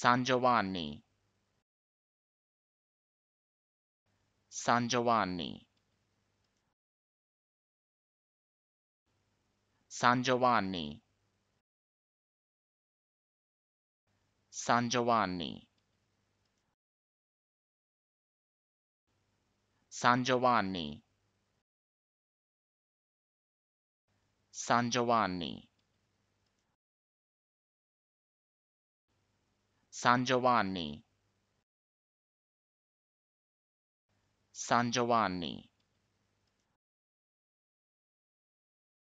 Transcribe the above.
San Giovanni San Giovanni San Giovanni San Giovanni San Giovanni San Giovanni San Giovanni. San Giovanni.